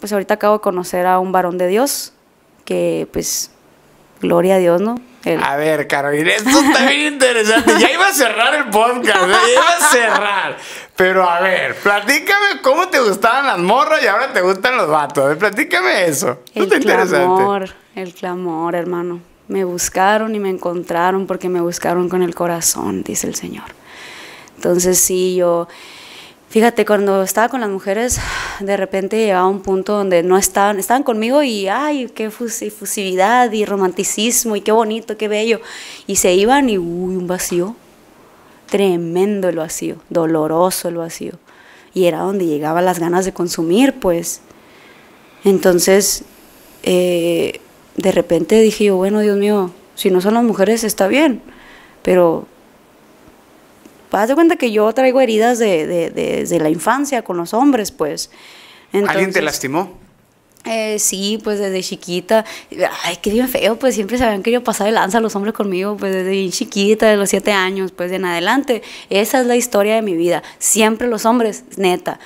pues ahorita acabo de conocer a un varón de Dios, que pues, gloria a Dios, ¿no? A ver, Carolina, esto está bien interesante. Ya iba a cerrar el podcast, ¿eh? iba a cerrar. Pero a ver, platícame cómo te gustaban las morras y ahora te gustan los vatos. Platícame eso. El clamor, el clamor, hermano. Me buscaron y me encontraron porque me buscaron con el corazón, dice el Señor. Entonces sí, yo Fíjate, cuando estaba con las mujeres, de repente llegaba un punto donde no estaban, estaban conmigo y, ay, qué fusividad y romanticismo y qué bonito, qué bello. Y se iban y, uy, un vacío. Tremendo el vacío, doloroso el vacío. Y era donde llegaban las ganas de consumir, pues. Entonces, eh, de repente dije yo, bueno, Dios mío, si no son las mujeres está bien, pero haz de cuenta que yo traigo heridas de, desde la infancia con los hombres, pues. ¿Alguien te lastimó? Eh, sí, pues desde chiquita. Ay, qué bien feo, pues siempre se habían querido pasar de lanza los hombres conmigo, pues desde chiquita, de los siete años, pues en adelante. Esa es la historia de mi vida. Siempre los hombres, neta.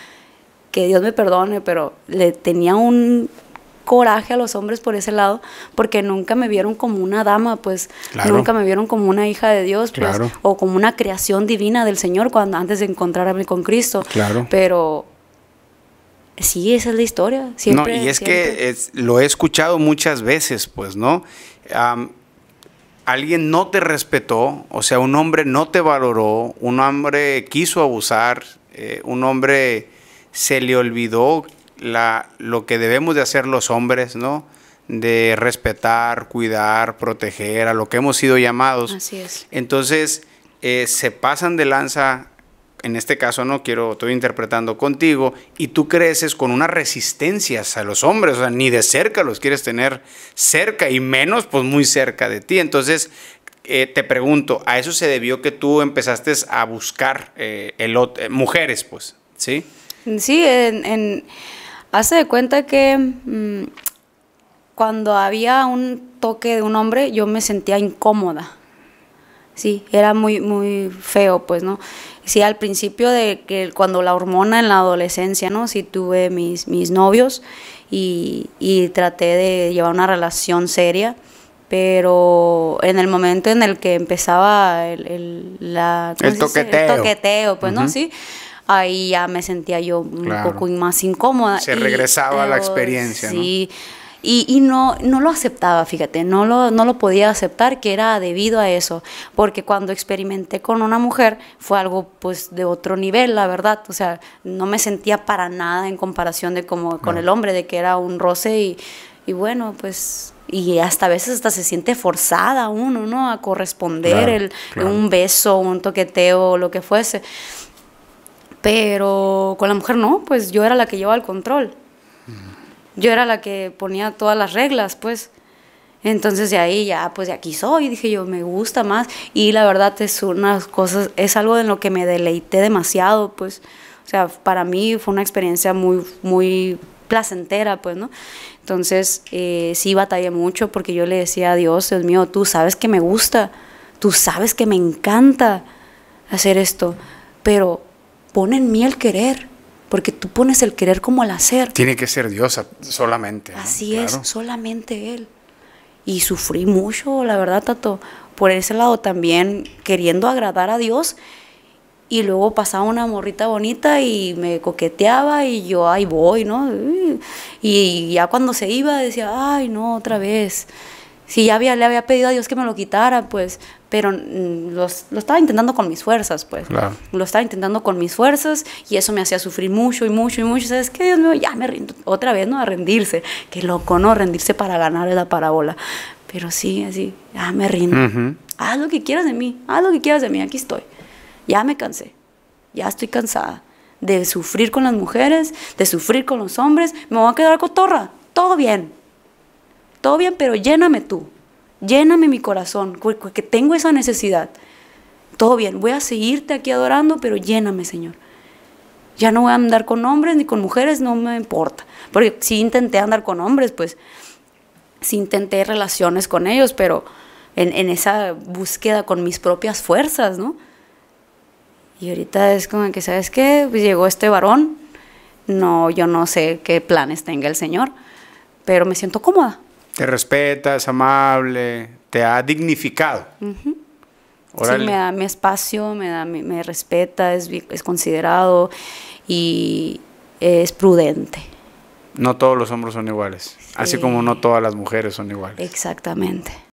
Que Dios me perdone, pero le tenía un coraje a los hombres por ese lado, porque nunca me vieron como una dama, pues nunca me vieron como una hija de Dios, pues, o como una creación divina del Señor cuando antes de encontrarme con Cristo. Claro. Pero sí, esa es la historia. Siempre, no, y es que lo he escuchado muchas veces, pues, ¿no? alguien no te respetó, o sea, un hombre no te valoró, un hombre quiso abusar, eh, un hombre se le olvidó lo que debemos de hacer los hombres, ¿no? De respetar, cuidar, proteger a lo que hemos sido llamados. Así es. Entonces, eh, se pasan de lanza, en este caso no quiero, estoy interpretando contigo, y tú creces con unas resistencias a los hombres, o sea, ni de cerca los quieres tener cerca y menos, pues muy cerca de ti. Entonces, eh, te pregunto, ¿a eso se debió que tú empezaste a buscar eh, mujeres, pues? ¿Sí? Sí, en Hace de cuenta que mm, cuando había un toque de un hombre, yo me sentía incómoda. Sí, era muy, muy feo, pues, ¿no? Sí, al principio de que cuando la hormona en la adolescencia, ¿no? Sí tuve mis, mis novios y, traté de llevar una relación seria pero en el momento en el que empezaba el, el, toqueteo. pues, ¿no? Sí, ahí ya me sentía yo un poco más incómoda. Se regresaba a la eh, experiencia. Sí. Y, y, no, no lo aceptaba, fíjate, no lo, no lo podía aceptar que era debido a eso, porque cuando experimenté con una mujer fue algo pues de otro nivel, la verdad, o sea, no me sentía para nada en comparación de como con el hombre, de que era un roce y, y bueno, pues y hasta a veces hasta se siente forzada uno, ¿no? A corresponder el, un beso, un toqueteo, lo que fuese. Pero con la mujer no, pues yo era la que llevaba el control. Yo era la que ponía todas las reglas, pues. Entonces de ahí ya, pues de aquí soy, dije yo, me gusta más. Y la verdad es unas cosas, es algo en lo que me deleité demasiado, pues. O sea, para mí fue una experiencia muy, muy placentera, pues, ¿no? Entonces eh, sí batallé mucho porque yo le decía a Dios, Dios mío, tú sabes que me gusta, tú sabes que me encanta hacer esto, pero pone en mí el querer, porque tú pones el querer como el hacer. Tiene que ser Dios solamente. Así es, solamente Él. Y sufrí mucho, la verdad, Tato, por ese lado también, queriendo agradar a Dios. Y luego pasaba una morrita bonita y me coqueteaba y yo, ahí voy, ¿no? Y ya cuando se iba decía, ay, no, otra vez si ya le había pedido a Dios que me lo quitara, pues, pero mm, lo estaba intentando con mis fuerzas, pues. Lo estaba intentando con mis fuerzas y eso me hacía sufrir mucho y mucho y mucho. ¿Sabes qué? Dios mío, ya me rindo otra vez, ¿no? A rendirse. Qué loco, ¿no? Rendirse para ganar la parábola. Pero sí, así, ya me rindo. Haz lo que quieras de mí, haz lo que quieras de mí, aquí estoy. Ya me cansé, ya estoy cansada de sufrir con las mujeres, de sufrir con los hombres. Me voy a quedar cotorra, todo bien, todo bien, pero lléname tú, lléname mi corazón, que tengo esa necesidad. Todo bien, voy a seguirte aquí adorando, pero lléname, Señor. Ya no voy a andar con hombres ni con mujeres, no me importa. Porque si intenté andar con hombres, pues sí intenté relaciones con ellos, pero en, esa búsqueda con mis propias fuerzas, ¿no? Y ahorita es como que, ¿sabes qué? Pues llegó este varón, no, yo no sé qué planes tenga el Señor, pero me siento cómoda. Te respeta, es amable, te ha dignificado. Sí, me da mi espacio, me, da, me, respeta, es, considerado y es prudente. No todos los hombres son iguales, así como no todas las mujeres son iguales. Exactamente.